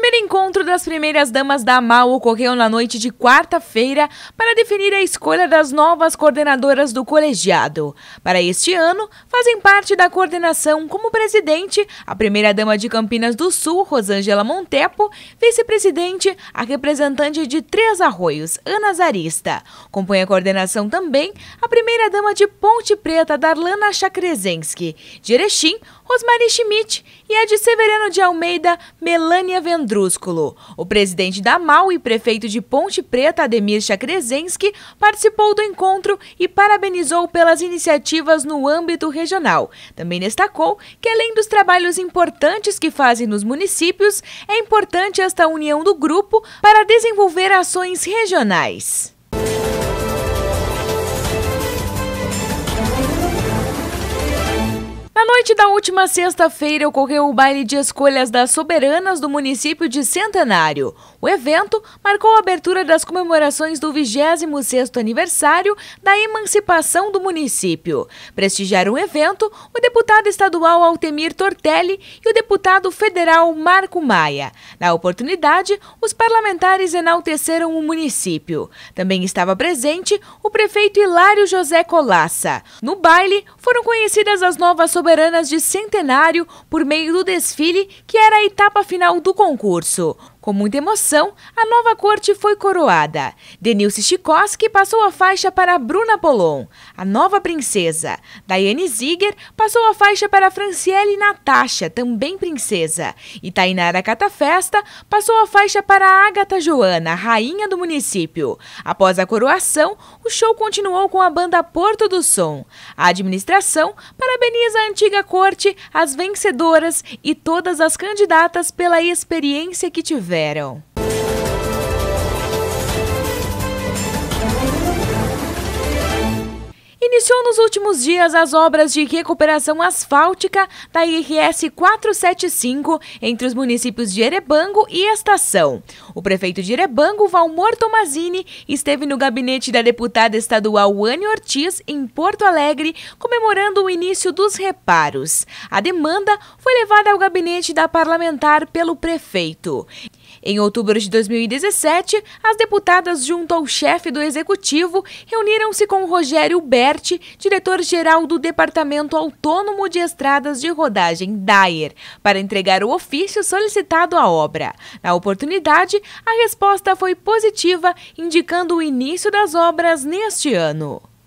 primeiro encontro das primeiras damas da AMAL ocorreu na noite de quarta-feira para definir a escolha das novas coordenadoras do colegiado. Para este ano, fazem parte da coordenação como presidente a primeira-dama de Campinas do Sul, Rosângela Montepo, vice-presidente a representante de Três Arroios, Ana Zarista. Compõe a coordenação também a primeira-dama de Ponte Preta, Darlana Chakrezensky, De Erechim, Osmari Schmidt e a de Severino de Almeida, Melânia Vendrúsculo. O presidente da MAU e prefeito de Ponte Preta, Ademir Chakrezenski, participou do encontro e parabenizou pelas iniciativas no âmbito regional. Também destacou que, além dos trabalhos importantes que fazem nos municípios, é importante esta união do grupo para desenvolver ações regionais. noite da última sexta-feira ocorreu o baile de escolhas das soberanas do município de Centenário. O evento marcou a abertura das comemorações do 26º aniversário da emancipação do município. Prestigiaram o evento o deputado estadual Altemir Tortelli e o deputado federal Marco Maia. Na oportunidade, os parlamentares enalteceram o município. Também estava presente o prefeito Hilário José Colassa. No baile, foram conhecidas as novas soberanas de Centenário por meio do desfile, que era a etapa final do concurso. Com muita emoção, a nova corte foi coroada. Denilce Chikoski passou a faixa para Bruna Polon, a nova princesa. Daiane Ziger passou a faixa para Franciele Natasha, também princesa. E Tainara Catafesta passou a faixa para Agatha Joana, rainha do município. Após a coroação, o show continuou com a banda Porto do Som. A administração parabeniza a antiga corte, as vencedoras e todas as candidatas pela experiência que tiveram verão. iniciou nos últimos dias as obras de recuperação asfáltica da IRS 475 entre os municípios de Erebango e Estação. O prefeito de Erebango, Valmor Tomazini, esteve no gabinete da deputada estadual Anne Ortiz, em Porto Alegre, comemorando o início dos reparos. A demanda foi levada ao gabinete da parlamentar pelo prefeito. Em outubro de 2017, as deputadas, junto ao chefe do executivo, reuniram-se com Rogério Berto Duarte, diretor-geral do Departamento Autônomo de Estradas de Rodagem, DAER, para entregar o ofício solicitado à obra. Na oportunidade, a resposta foi positiva, indicando o início das obras neste ano.